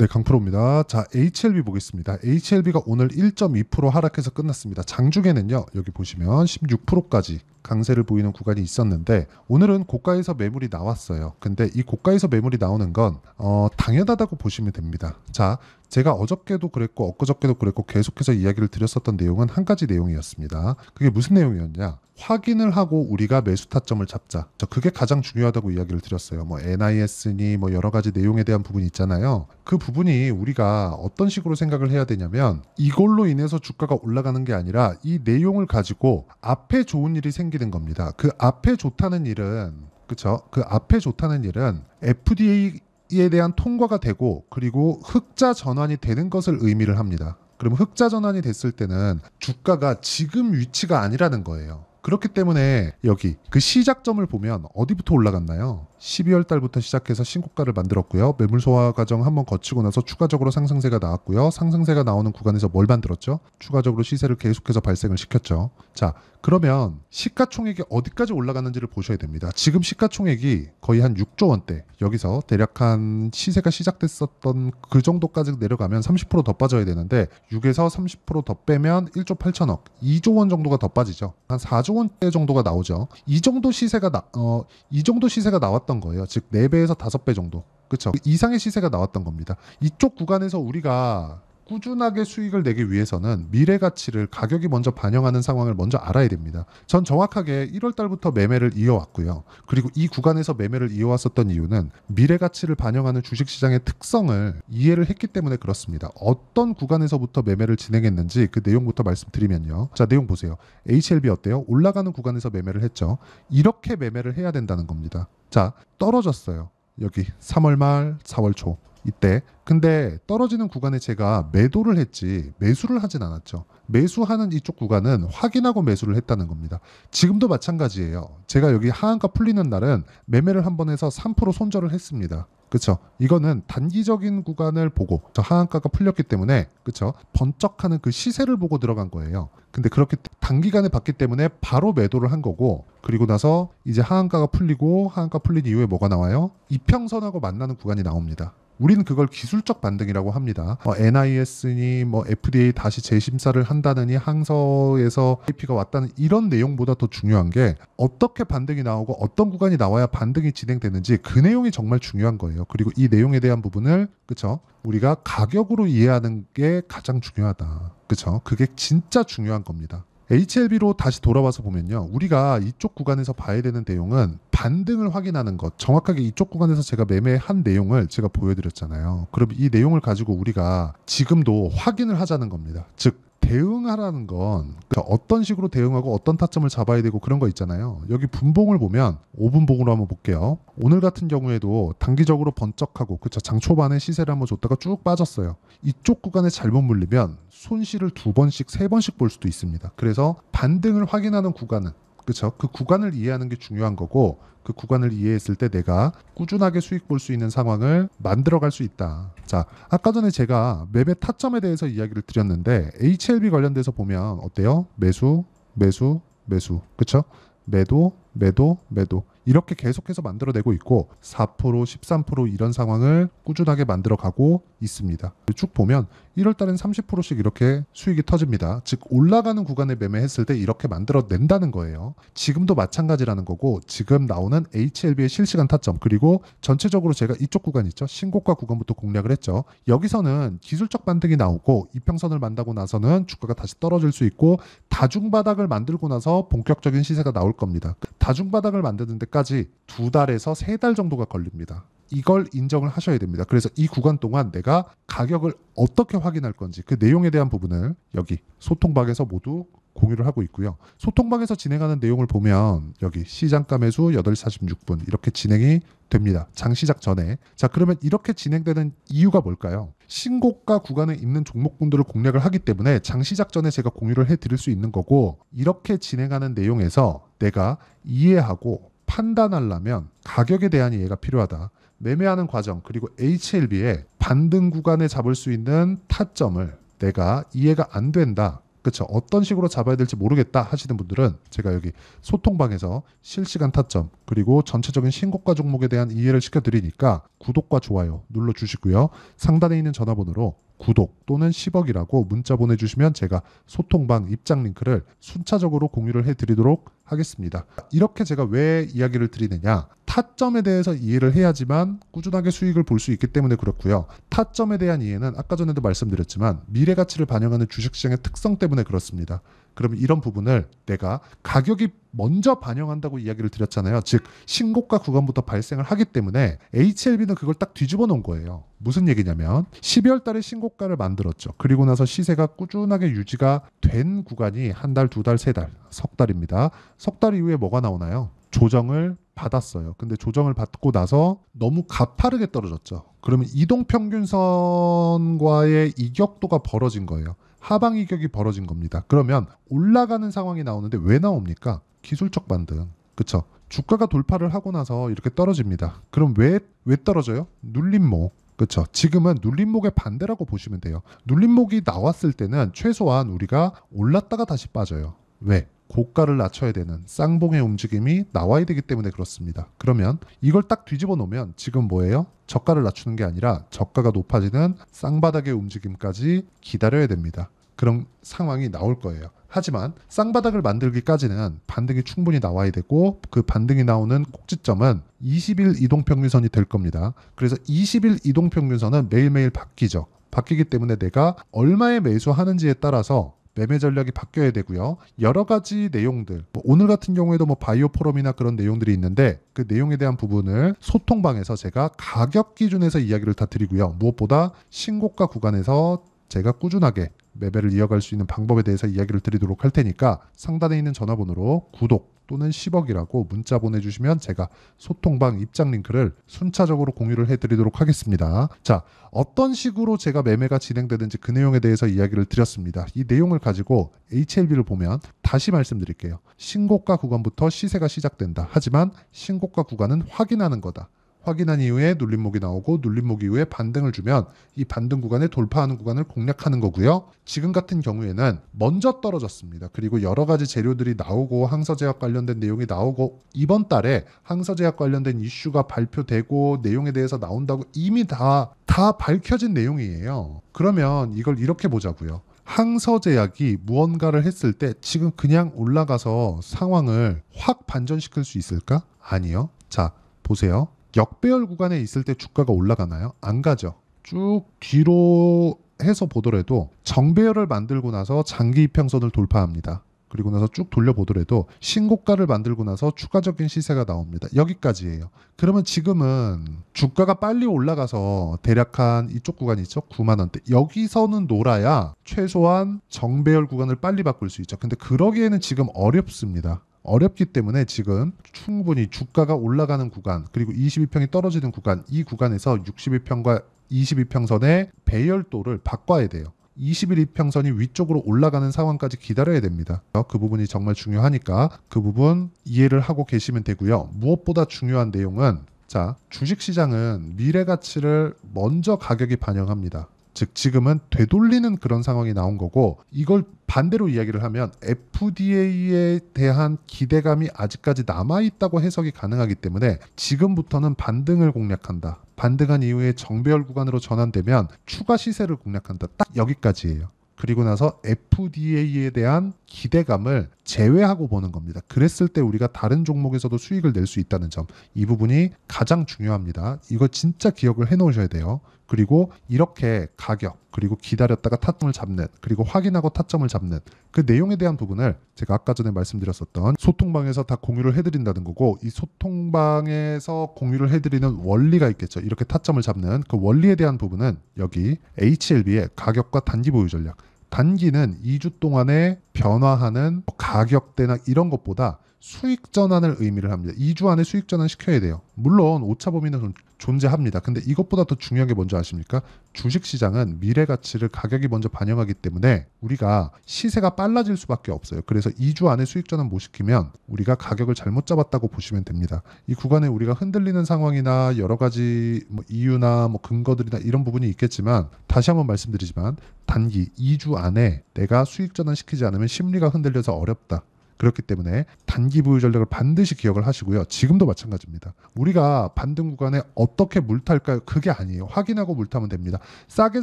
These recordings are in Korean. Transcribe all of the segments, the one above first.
네, 강프로입니다. 자, HLB 보겠습니다. HLB가 오늘 1.2% 하락해서 끝났습니다. 장중에는요, 여기 보시면 16%까지 강세를 보이는 구간이 있었는데 오늘은 고가에서 매물이 나왔어요. 근데 이 고가에서 매물이 나오는 건 어, 당연하다고 보시면 됩니다. 자, 제가 어저께도 그랬고 엊그저께도 그랬고 계속해서 이야기를 드렸었던 내용은 한 가지 내용이었습니다. 그게 무슨 내용이었냐? 확인을 하고 우리가 매수 타점을 잡자. 그게 가장 중요하다고 이야기를 드렸어요. 뭐 NIS니 뭐 여러 가지 내용에 대한 부분이 있잖아요. 그 부분이 우리가 어떤 식으로 생각을 해야 되냐면 이걸로 인해서 주가가 올라가는 게 아니라 이 내용을 가지고 앞에 좋은 일이 생기는 겁니다. 그 앞에 좋다는 일은 그쵸? 그 앞에 좋다는 일은 FDA 에 대한 통과가 되고 그리고 흑자 전환이 되는 것을 의미를 합니다. 그럼 흑자 전환이 됐을 때는 주가가 지금 위치가 아니라는 거예요. 그렇기 때문에 여기 그 시작점을 보면 어디부터 올라갔나요? 12월 달부터 시작해서 신고가를 만들었고요. 매물 소화 과정 한번 거치고 나서 추가적으로 상승세가 나왔고요. 상승세가 나오는 구간에서 뭘 만들었죠? 추가적으로 시세를 계속해서 발생을 시켰죠. 자, 그러면 시가총액이 어디까지 올라갔는지를 보셔야 됩니다. 지금 시가총액이 거의 한 6조 원대. 여기서 대략 한 시세가 시작됐었던 그 정도까지 내려가면 30%더 빠져야 되는데 6에서 30%더 빼면 1조 8천억, 2조 원 정도가 더 빠지죠. 한 4조 원대 정도가 나오죠. 이 정도 시세가 나, 어, 이 정도 시세가 나왔다 나왔던 거예요. 즉 4배에서 5배 정도. 그쵸 이상의 시세가 나왔던 겁니다. 이쪽 구간에서 우리가 꾸준하게 수익을 내기 위해서는 미래 가치를 가격이 먼저 반영하는 상황을 먼저 알아야 됩니다. 전 정확하게 1월 달부터 매매를 이어왔고요. 그리고 이 구간에서 매매를 이어왔었던 이유는 미래 가치를 반영하는 주식 시장의 특성을 이해를 했기 때문에 그렇습니다. 어떤 구간에서부터 매매를 진행했는지 그 내용부터 말씀드리면요. 자, 내용 보세요. HLB 어때요? 올라가는 구간에서 매매를 했죠. 이렇게 매매를 해야 된다는 겁니다. 자, 떨어졌어요. 여기 3월 말, 4월 초. 이때 근데 떨어지는 구간에 제가 매도를 했지 매수를 하진 않았죠. 매수하는 이쪽 구간은 확인하고 매수를 했다는 겁니다. 지금도 마찬가지예요. 제가 여기 하한가 풀리는 날은 매매를 한번 해서 3% 손절을 했습니다. 그쵸? 이거는 단기적인 구간을 보고 저 하한가가 풀렸기 때문에 그쵸? 번쩍하는 그 시세를 보고 들어간 거예요. 근데 그렇게 단기간에 봤기 때문에 바로 매도를 한 거고 그리고 나서 이제 하한가가 풀리고 하한가 풀린 이후에 뭐가 나와요? 이평선하고 만나는 구간이 나옵니다. 우리는 그걸 기술적 반등이라고 합니다. 어, NIS니 뭐 FDA 뭐 다시 재심사를 한다느니 항서에서 IP가 왔다는 이런 내용보다 더 중요한 게 어떻게 반등이 나오고 어떤 구간이 나와야 반등이 진행되는지 그 내용이 정말 중요한 거예요. 그리고 이 내용에 대한 부분을 그쵸 우리가 가격으로 이해하는 게 가장 중요하다. 그쵸 그게 진짜 중요한 겁니다. HLB로 다시 돌아와서 보면요. 우리가 이쪽 구간에서 봐야 되는 내용은 반등을 확인하는 것. 정확하게 이쪽 구간에서 제가 매매한 내용을 제가 보여드렸잖아요. 그럼 이 내용을 가지고 우리가 지금도 확인을 하자는 겁니다. 즉, 대응하라는 건 그러니까 어떤 식으로 대응하고 어떤 타점을 잡아야 되고 그런 거 있잖아요. 여기 분봉을 보면 5분봉으로 한번 볼게요. 오늘 같은 경우에도 단기적으로 번쩍하고 그쵸 장 초반에 시세를 한번 줬다가 쭉 빠졌어요. 이쪽 구간에 잘못 물리면 손실을 두 번씩 세 번씩 볼 수도 있습니다. 그래서 반등을 확인하는 구간은 그렇죠. 그 구간을 이해하는 게 중요한 거고 그 구간을 이해했을 때 내가 꾸준하게 수익 볼 수 있는 상황을 만들어 갈 수 있다. 자, 아까 전에 제가 맵의 타점에 대해서 이야기를 드렸는데 HLB 관련돼서 보면 어때요? 매수, 매수, 매수. 그렇죠? 매도, 매도, 매도. 이렇게 계속해서 만들어내고 있고 4% 13% 이런 상황을 꾸준하게 만들어가고 있습니다. 쭉 보면 1월달엔 30%씩 이렇게 수익이 터집니다. 즉 올라가는 구간에 매매했을 때 이렇게 만들어낸다는 거예요. 지금도 마찬가지라는 거고 지금 나오는 HLB의 실시간 타점 그리고 전체적으로 제가 이쪽 구간 있죠. 신고가 구간부터 공략을 했죠. 여기서는 기술적 반등이 나오고 이평선을 만나고 나서는 주가가 다시 떨어질 수 있고 다중바닥을 만들고 나서 본격적인 시세가 나올 겁니다. 다중바닥을 만드는 데까지 두 달에서 세 달 정도가 걸립니다. 이걸 인정을 하셔야 됩니다. 그래서 이 구간 동안 내가 가격을 어떻게 확인할 건지 그 내용에 대한 부분을 여기 소통방에서 모두 공유를 하고 있고요. 소통방에서 진행하는 내용을 보면 여기 시장가 매수 8시 46분 이렇게 진행이 됩니다. 장 시작 전에. 자, 그러면 이렇게 진행되는 이유가 뭘까요? 신고가 구간에 있는 종목분들을 공략을 하기 때문에 장 시작 전에 제가 공유를 해 드릴 수 있는 거고 이렇게 진행하는 내용에서 내가 이해하고 판단하려면 가격에 대한 이해가 필요하다. 매매하는 과정 그리고 HLB의 반등 구간에 잡을 수 있는 타점을 내가 이해가 안 된다. 그렇죠. 어떤 식으로 잡아야 될지 모르겠다 하시는 분들은 제가 여기 소통방에서 실시간 타점 그리고 전체적인 신고가 종목에 대한 이해를 시켜드리니까 구독과 좋아요 눌러주시고요. 상단에 있는 전화번호로 구독 또는 10억이라고 문자 보내주시면 제가 소통방 입장 링크를 순차적으로 공유를 해드리도록 하겠습니다. 이렇게 제가 왜 이야기를 드리느냐 타점에 대해서 이해를 해야지만 꾸준하게 수익을 볼 수 있기 때문에 그렇고요. 타점에 대한 이해는 아까 전에도 말씀드렸지만 미래 가치를 반영하는 주식시장의 특성 때문에 그렇습니다. 그러면 이런 부분을 내가 가격이 먼저 반영한다고 이야기를 드렸잖아요. 즉 신고가 구간부터 발생을 하기 때문에 HLB는 그걸 딱 뒤집어 놓은 거예요. 무슨 얘기냐면 12월 달에 신고가를 만들었죠. 그리고 나서 시세가 꾸준하게 유지가 된 구간이 한 달, 두 달, 세 달, 석 달입니다. 석 달 이후에 뭐가 나오나요? 조정을 받았어요. 근데 조정을 받고 나서 너무 가파르게 떨어졌죠. 그러면 이동 평균선과의 이격도가 벌어진 거예요. 하방 이격이 벌어진 겁니다. 그러면 올라가는 상황이 나오는데 왜 나옵니까? 기술적 반등. 그쵸? 주가가 돌파를 하고 나서 이렇게 떨어집니다. 그럼 왜, 왜 떨어져요? 눌림목. 그렇죠. 지금은 눌림목의 반대라고 보시면 돼요. 눌림목이 나왔을 때는 최소한 우리가 올랐다가 다시 빠져요. 왜? 고가를 낮춰야 되는 쌍봉의 움직임이 나와야 되기 때문에 그렇습니다. 그러면 이걸 딱 뒤집어 놓으면 지금 뭐예요? 저가를 낮추는 게 아니라 저가가 높아지는 쌍바닥의 움직임까지 기다려야 됩니다. 그런 상황이 나올 거예요. 하지만 쌍바닥을 만들기까지는 반등이 충분히 나와야 되고 그 반등이 나오는 꼭지점은 20일 이동평균선이 될 겁니다. 그래서 20일 이동평균선은 매일매일 바뀌죠. 바뀌기 때문에 내가 얼마에 매수하는지에 따라서 매매 전략이 바뀌어야 되고요. 여러 가지 내용들 뭐 오늘 같은 경우에도 뭐 바이오 포럼이나 그런 내용들이 있는데 그 내용에 대한 부분을 소통방에서 제가 가격 기준에서 이야기를 다 드리고요. 무엇보다 신고가 구간에서 제가 꾸준하게 매매를 이어갈 수 있는 방법에 대해서 이야기를 드리도록 할 테니까 상단에 있는 전화번호로 구독, 또는 10억이라고 문자 보내주시면 제가 소통방 입장 링크를 순차적으로 공유를 해드리도록 하겠습니다. 자, 어떤 식으로 제가 매매가 진행되는지 그 내용에 대해서 이야기를 드렸습니다. 이 내용을 가지고 HLB를 보면 다시 말씀드릴게요. 신고가 구간부터 시세가 시작된다. 하지만 신고가 구간은 확인하는 거다. 확인한 이후에 눌림목이 나오고 눌림목 이후에 반등을 주면 이 반등 구간에 돌파하는 구간을 공략하는 거고요. 지금 같은 경우에는 먼저 떨어졌습니다. 그리고 여러 가지 재료들이 나오고 항서제약 관련된 내용이 나오고 이번 달에 항서제약 관련된 이슈가 발표되고 내용에 대해서 나온다고 이미 다 다 밝혀진 내용이에요. 그러면 이걸 이렇게 보자고요. 항서제약이 무언가를 했을 때 지금 그냥 올라가서 상황을 확 반전시킬 수 있을까? 아니요. 자, 보세요. 역배열 구간에 있을 때 주가가 올라가나요? 안 가죠. 쭉 뒤로 해서 보더라도 정배열을 만들고 나서 장기 이평선을 돌파합니다. 그리고 나서 쭉 돌려보더라도 신고가를 만들고 나서 추가적인 시세가 나옵니다. 여기까지예요. 그러면 지금은 주가가 빨리 올라가서 대략 한 이쪽 구간 있죠? 9만 원대. 여기서는 놀아야 최소한 정배열 구간을 빨리 바꿀 수 있죠. 근데 그러기에는 지금 어렵습니다. 어렵기 때문에 지금 충분히 주가가 올라가는 구간 그리고 22평이 떨어지는 구간 이 구간에서 62평과 22평선의 배열도를 바꿔야 돼요. 21이평선이 위쪽으로 올라가는 상황까지 기다려야 됩니다. 그 부분이 정말 중요하니까 그 부분 이해를 하고 계시면 되고요. 무엇보다 중요한 내용은 자, 주식시장은 미래 가치를 먼저 가격이 반영합니다. 즉 지금은 되돌리는 그런 상황이 나온 거고 이걸 반대로 이야기를 하면 FDA에 대한 기대감이 아직까지 남아 있다고 해석이 가능하기 때문에 지금부터는 반등을 공략한다. 반등한 이후에 정배열 구간으로 전환되면 추가 시세를 공략한다. 딱 여기까지예요. 그리고 나서 FDA에 대한 기대감을 제외하고 보는 겁니다. 그랬을 때 우리가 다른 종목에서도 수익을 낼 수 있다는 점. 이 부분이 가장 중요합니다. 이거 진짜 기억을 해 놓으셔야 돼요. 그리고 이렇게 가격 그리고 기다렸다가 타점을 잡는 그리고 확인하고 타점을 잡는 그 내용에 대한 부분을 제가 아까 전에 말씀드렸었던 소통방에서 다 공유를 해드린다는 거고 이 소통방에서 공유를 해드리는 원리가 있겠죠 이렇게 타점을 잡는 그 원리에 대한 부분은 여기 HLB의 가격과 단기 보유 전략 단기는 2주 동안에 변화하는 가격대나 이런 것보다 수익 전환을 의미를 합니다. 2주 안에 수익 전환 시켜야 돼요. 물론 오차 범위는 존재합니다. 근데 이것보다 더 중요한 게 뭔지 아십니까? 주식 시장은 미래 가치를 가격이 먼저 반영하기 때문에 우리가 시세가 빨라질 수밖에 없어요. 그래서 2주 안에 수익 전환 못 시키면 우리가 가격을 잘못 잡았다고 보시면 됩니다. 이 구간에 우리가 흔들리는 상황이나 여러 가지 뭐 이유나 뭐 근거들이나 이런 부분이 있겠지만 다시 한번 말씀드리지만 단기 2주 안에 내가 수익 전환 시키지 않으면 심리가 흔들려서 어렵다. 그렇기 때문에 단기 부유 전략을 반드시 기억을 하시고요. 지금도 마찬가지입니다. 우리가 반등 구간에 어떻게 물 탈까요? 그게 아니에요. 확인하고 물 타면 됩니다. 싸게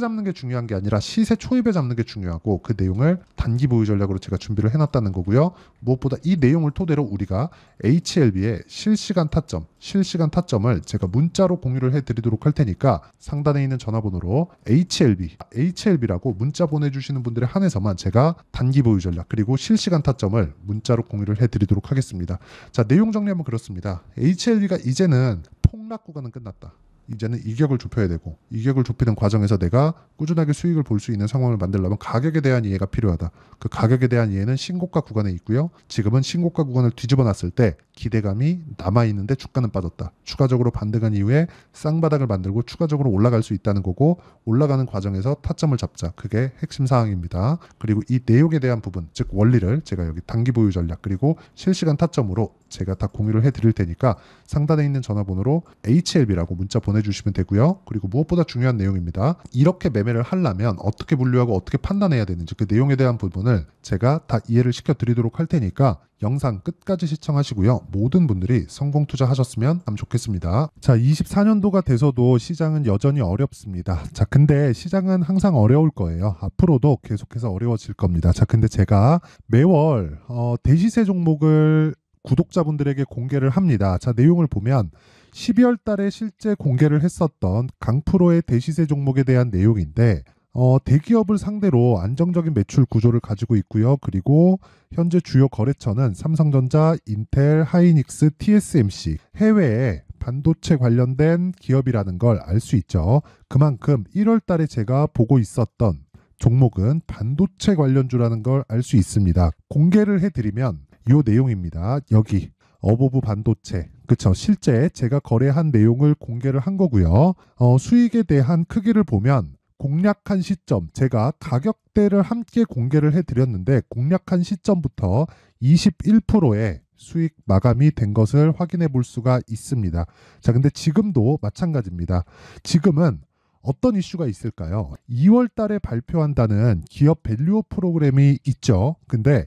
잡는 게 중요한 게 아니라 시세 초입에 잡는 게 중요하고 그 내용을 단기 보유 전략으로 제가 준비를 해놨다는 거고요. 무엇보다 이 내용을 토대로 우리가 HLB의 실시간 타점, 실시간 타점을 제가 문자로 공유를 해드리도록 할 테니까 상단에 있는 전화번호로 HLB, HLB라고 문자 보내주시는 분들에 한해서만 제가 단기 보유 전략 그리고 실시간 타점을 문자 문자로 공유를 해드리도록 하겠습니다. 자 내용 정리하면 그렇습니다. h l v 가 이제는 폭락 구간은 끝났다. 이제는 이격을 좁혀야 되고 이격을 좁히는 과정에서 내가 꾸준하게 수익을 볼 수 있는 상황을 만들려면 가격에 대한 이해가 필요하다. 그 가격에 대한 이해는 신고가 구간에 있고요. 지금은 신고가 구간을 뒤집어 놨을 때 기대감이 남아 있는데 주가는 빠졌다. 추가적으로 반등한 이후에 쌍바닥을 만들고 추가적으로 올라갈 수 있다는 거고 올라가는 과정에서 타점을 잡자. 그게 핵심 사항입니다. 그리고 이 내용에 대한 부분, 즉 원리를 제가 여기 단기 보유 전략 그리고 실시간 타점으로 제가 다 공유를 해 드릴 테니까 상단에 있는 전화번호로 HLB라고 문자 보내 주시면 되고요. 그리고 무엇보다 중요한 내용입니다. 이렇게 매매를 하려면 어떻게 분류하고 어떻게 판단해야 되는지 그 내용에 대한 부분을 제가 다 이해를 시켜 드리도록 할 테니까 영상 끝까지 시청하시고요. 모든 분들이 성공 투자하셨으면 참 좋겠습니다. 자, 24년도가 돼서도 시장은 여전히 어렵습니다. 자, 근데 시장은 항상 어려울 거예요. 앞으로도 계속해서 어려워질 겁니다. 자, 근데 제가 매월 어, 대시세 종목을 구독자분들에게 공개를 합니다. 자, 내용을 보면 12월 달에 실제 공개를 했었던 강프로의 대시세 종목에 대한 내용인데 어, 대기업을 상대로 안정적인 매출 구조를 가지고 있고요. 그리고 현재 주요 거래처는 삼성전자, 인텔, 하이닉스, TSMC, 해외에 반도체 관련된 기업이라는 걸 알 수 있죠. 그만큼 1월 달에 제가 보고 있었던 종목은 반도체 관련주라는 걸 알 수 있습니다. 공개를 해드리면 이 내용입니다. 여기 어보브 반도체 그쵸 실제 제가 거래한 내용을 공개를 한 거고요. 어, 수익에 대한 크기를 보면 공략한 시점, 제가 가격대를 함께 공개를 해드렸는데 공략한 시점부터 21%의 수익 마감이 된 것을 확인해 볼 수가 있습니다. 자, 근데 지금도 마찬가지입니다. 지금은 어떤 이슈가 있을까요? 2월 달에 발표한다는 기업 밸류업 프로그램이 있죠. 근데